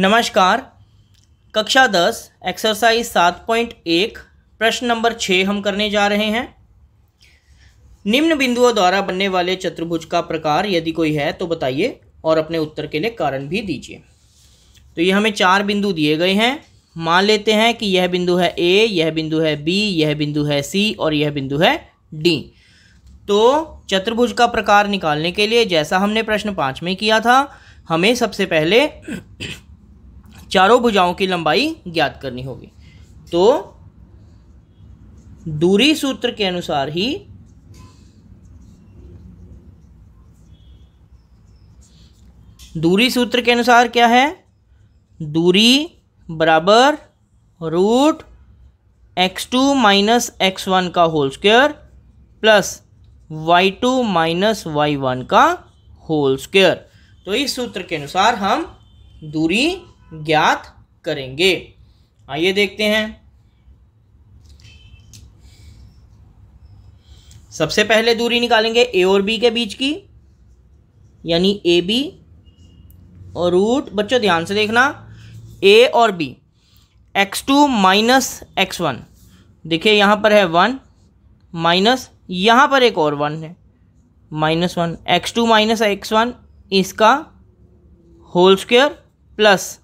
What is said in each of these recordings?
नमस्कार कक्षा दस एक्सरसाइज सात पॉइंट एक प्रश्न नंबर छः हम करने जा रहे हैं निम्न बिंदुओं द्वारा बनने वाले चतुर्भुज का प्रकार यदि कोई है तो बताइए और अपने उत्तर के लिए कारण भी दीजिए तो ये हमें चार बिंदु दिए गए हैं मान लेते हैं कि यह बिंदु है ए यह बिंदु है बी यह बिंदु है सी और यह बिंदु है डी तो चतुर्भुज का प्रकार निकालने के लिए जैसा हमने प्रश्न पाँच में किया था हमें सबसे पहले चारों भुजाओं की लंबाई ज्ञात करनी होगी तो दूरी सूत्र के अनुसार ही दूरी सूत्र के अनुसार क्या है दूरी बराबर root X two minus x one का whole square plus Y two minus Y one का होल स्क्वेयर तो इस सूत्र के अनुसार हम दूरी ज्ञात करेंगे आइए देखते हैं सबसे पहले दूरी निकालेंगे ए और बी के बीच की यानी ए बी और रूट बच्चों ध्यान से देखना ए और B X two minus x one देखिए यहां पर है वन माइनस यहां पर एक और वन है minus one x two minus x one इसका whole square plus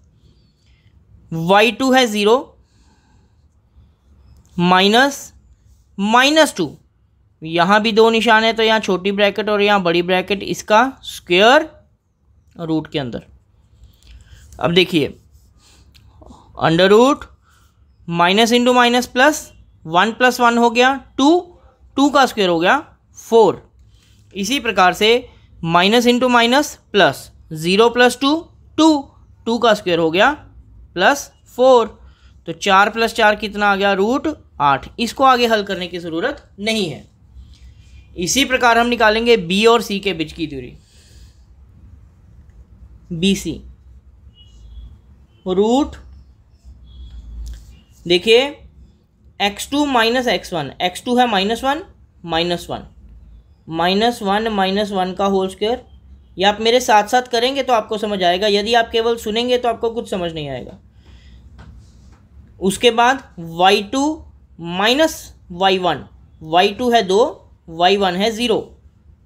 Y two है ज़ीरो माइनस माइनस टू यहाँ भी दो निशान है तो यहाँ छोटी ब्रैकेट और यहाँ बड़ी ब्रैकेट इसका स्क्वेयर रूट के अंदर अब देखिए under root minus into minus plus one plus one हो गया टू टू का स्क्वेयर हो गया फोर इसी प्रकार से minus into minus plus zero plus two two two का स्क्वेयर हो गया प्लस फोर तो चार प्लस चार कितना आ गया रूट आठ इसको आगे हल करने की ज़रूरत नहीं है इसी प्रकार हम निकालेंगे बी और सी के बीच की दूरी बी सी रूट देखिए x two minus x one x two है minus one minus one minus one minus one का होल स्क्वायर या आप मेरे साथ साथ करेंगे तो आपको समझ आएगा यदि आप केवल सुनेंगे तो आपको कुछ समझ नहीं आएगा उसके बाद y two minus Y one y two है दो वाई वन है ज़ीरो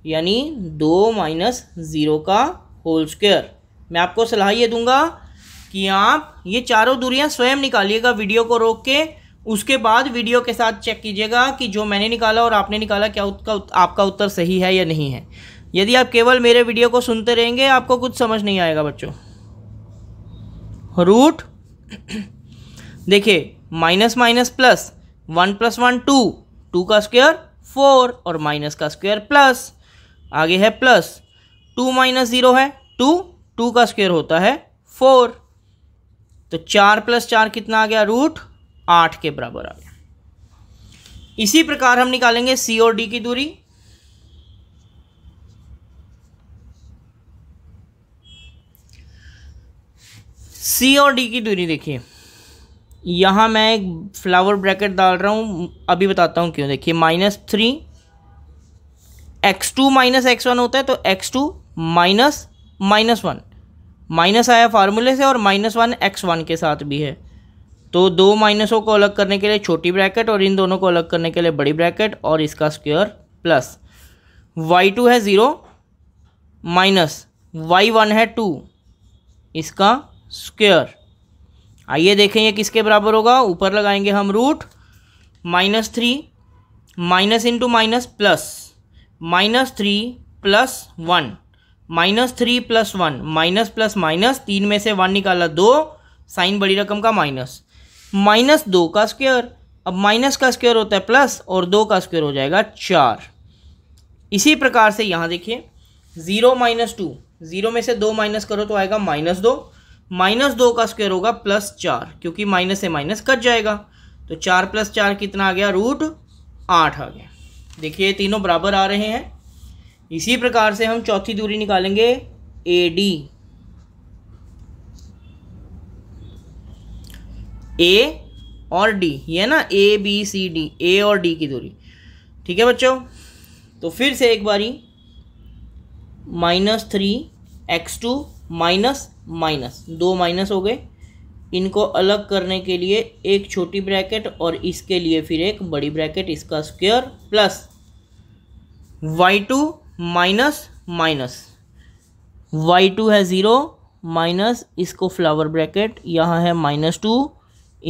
यानी दो माइनस ज़ीरो का होल स्क्वेयर मैं आपको सलाह ये दूंगा कि आप ये चारों दूरियां स्वयं निकालिएगा वीडियो को रोक के उसके बाद वीडियो के साथ चेक कीजिएगा कि जो मैंने निकाला और आपने निकाला क्या उसका आपका उत्तर सही है या नहीं है यदि आप केवल मेरे वीडियो को सुनते रहेंगे आपको कुछ समझ नहीं आएगा बच्चों रूट देखिए minus minus plus one plus one two two का स्क्वायर फोर और माइनस का स्क्वायर प्लस आगे है प्लस टू माइनस ज़ीरो है टू टू का स्क्वायर होता है फोर तो चार प्लस चार कितना आ गया रूट आठ के बराबर आ गया इसी प्रकार हम निकालेंगे सी और डी की दूरी सी और डी की दूरी देखिए यहाँ मैं एक फ्लावर ब्रैकेट डाल रहा हूँ अभी बताता हूँ क्यों देखिए minus three x two minus x one होता है तो x two minus minus one minus आया फार्मूले से और माइनस वन एक्स वन के साथ भी है तो दो माइनसों को अलग करने के लिए छोटी ब्रैकेट और इन दोनों को अलग करने के लिए बड़ी ब्रैकेट और इसका स्क्वेयर प्लस वाई टू है ज़ीरो माइनस वाई वन है टू इसका स्क्वेयर आइए देखें ये किसके बराबर होगा ऊपर लगाएंगे हम root minus three minus into minus plus minus three plus one minus three plus one minus plus minus तीन में से वन निकाला दो साइन बड़ी रकम का माइनस माइनस दो का स्क्वेयर अब माइनस का स्क्वेयर होता है प्लस और दो का स्क्वेयर हो जाएगा चार इसी प्रकार से यहाँ देखिए ज़ीरो माइनस टू ज़ीरो में से दो माइनस करो तो आएगा माइनस दो माइनस दो का स्क्वायर होगा प्लस चार क्योंकि माइनस से माइनस कट जाएगा तो चार प्लस चार कितना आ गया रूट आठ आ गया देखिए तीनों बराबर आ रहे हैं इसी प्रकार से हम चौथी दूरी निकालेंगे ए डी ए और डी ये ना A B C D A और डी की दूरी ठीक है बच्चों तो फिर से एक बारी minus three x two minus minus दो माइनस हो गए इनको अलग करने के लिए एक छोटी ब्रैकेट और इसके लिए फिर एक बड़ी ब्रैकेट इसका square plus Y two minus minus y two है ज़ीरो माइनस इसको फ्लावर ब्रैकेट यहाँ है माइनस टू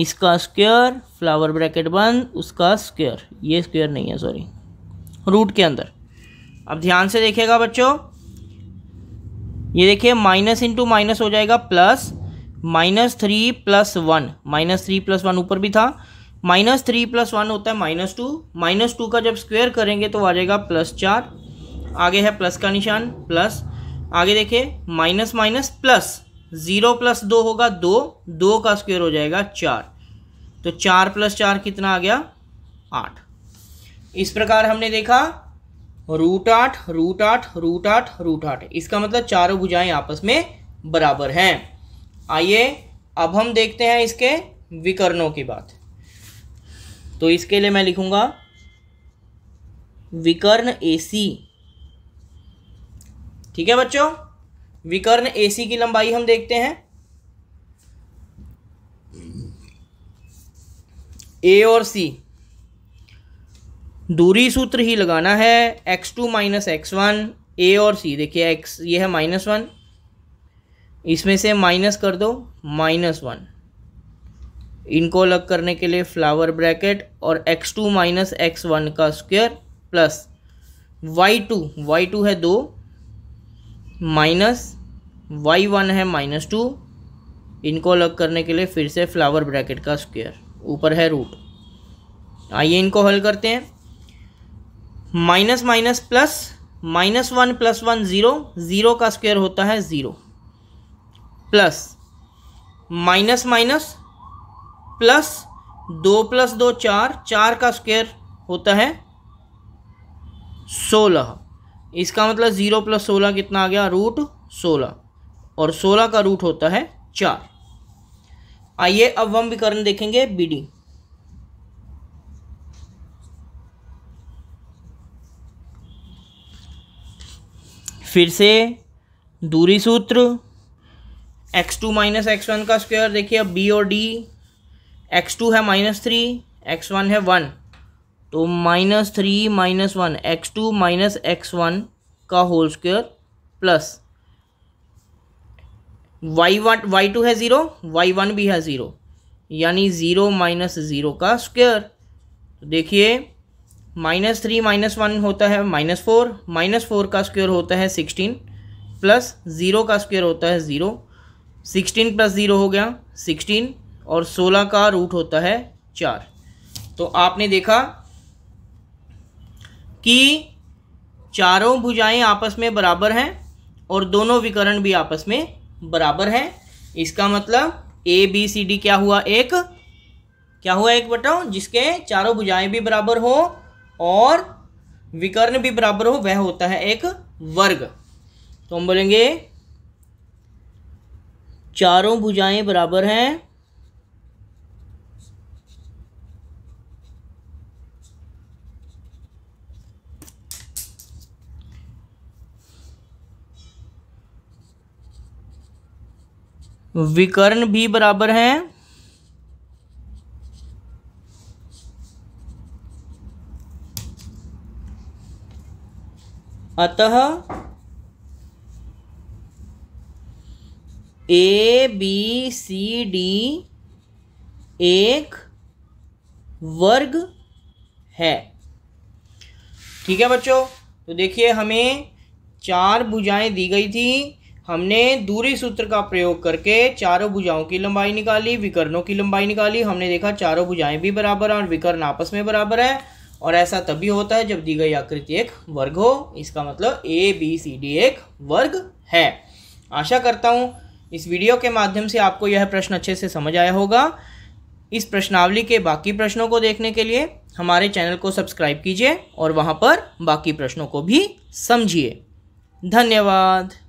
इसका स्क्वेयर फ्लावर ब्रैकेट बंद उसका स्क्वेयर ये स्क्वेयर नहीं है सॉरी रूट के अंदर अब ध्यान से देखिएगा बच्चों ये देखिए माइनस इंटू माइनस हो जाएगा plus minus three plus one minus three plus one ऊपर भी था माइनस थ्री प्लस वन होता है माइनस टू माइनस टू का जब स्क्वेयर करेंगे तो आ जाएगा प्लस चार आगे है प्लस का निशान प्लस आगे देखिए minus minus plus zero plus दो होगा दो दो का स्क्वेयर हो जाएगा चार तो चार प्लस चार कितना आ गया आठ इस प्रकार हमने देखा रूट आठ रूट आठ रूट आठ रूट आठ इसका मतलब चारों भुजाएं आपस में बराबर हैं आइए अब हम देखते हैं इसके विकर्णों की बात तो इसके लिए मैं लिखूंगा विकर्ण एसी ठीक है बच्चों विकर्ण एसी की लंबाई हम देखते हैं ए और सी दूरी सूत्र ही लगाना है x two minus x one A और सी देखिए एक्स ये है माइनस वन इसमें से माइनस कर दो माइनस वन इनको अलग करने के लिए फ्लावर ब्रैकेट और x two minus x one का square plus Y two y two है दो माइनस वाई वन है माइनस टू इनको अलग करने के लिए फिर से फ्लावर ब्रैकेट का स्क्वायर ऊपर है रूट आइए इनको हल करते हैं minus minus plus minus one plus one zero zero का स्क्वायर होता है zero plus minus minus plus दो प्लस दो चार चार का स्क्वायर होता है सोलह इसका मतलब ज़ीरो प्लस सोलह कितना आ गया रूट सोलह और सोलह का रूट होता है चार आइए अब हम विकरण देखेंगे बी डी फिर से दूरी सूत्र x two minus x one का स्क्वायर देखिए अब बी और डी एक्स टू है माइनस थ्री एक्स वन है वन तो minus three minus one x two minus x one का whole square plus y one y two है zero y one भी है ज़ीरो यानी ज़ीरो माइनस ज़ीरो का square तो देखिए माइनस थ्री माइनस वन होता है माइनस फोर माइनस फोर का स्क्वेयर होता है सिक्सटीन प्लस ज़ीरो का स्क्वेयर होता है ज़ीरो सिक्सटीन प्लस ज़ीरो हो गया सिक्सटीन और सोलह का रूट होता है चार तो आपने देखा कि चारों भुजाएं आपस में बराबर हैं और दोनों विकरण भी आपस में बराबर हैं इसका मतलब ए बी सी डी क्या हुआ एक क्या हुआ एक बताओ जिसके चारों भुजाएं भी बराबर हो और विकर्ण भी बराबर हो वह होता है एक वर्ग तो हम बोलेंगे चारों भुजाएं बराबर हैं विकर्ण भी बराबर हैं अतः ए बी सी डी एक वर्ग है ठीक है बच्चों तो देखिए हमें चार भुजाएं दी गई थी हमने दूरी सूत्र का प्रयोग करके चारों भुजाओं की लंबाई निकाली विकर्णों की लंबाई निकाली हमने देखा चारों भुजाएं भी बराबर हैं और विकर्ण आपस में बराबर है और ऐसा तभी होता है जब दी गई आकृति एक वर्ग हो इसका मतलब ए बी सी डी एक वर्ग है आशा करता हूँ इस वीडियो के माध्यम से आपको यह प्रश्न अच्छे से समझ आया होगा इस प्रश्नावली के बाकी प्रश्नों को देखने के लिए हमारे चैनल को सब्सक्राइब कीजिए और वहाँ पर बाकी प्रश्नों को भी समझिए धन्यवाद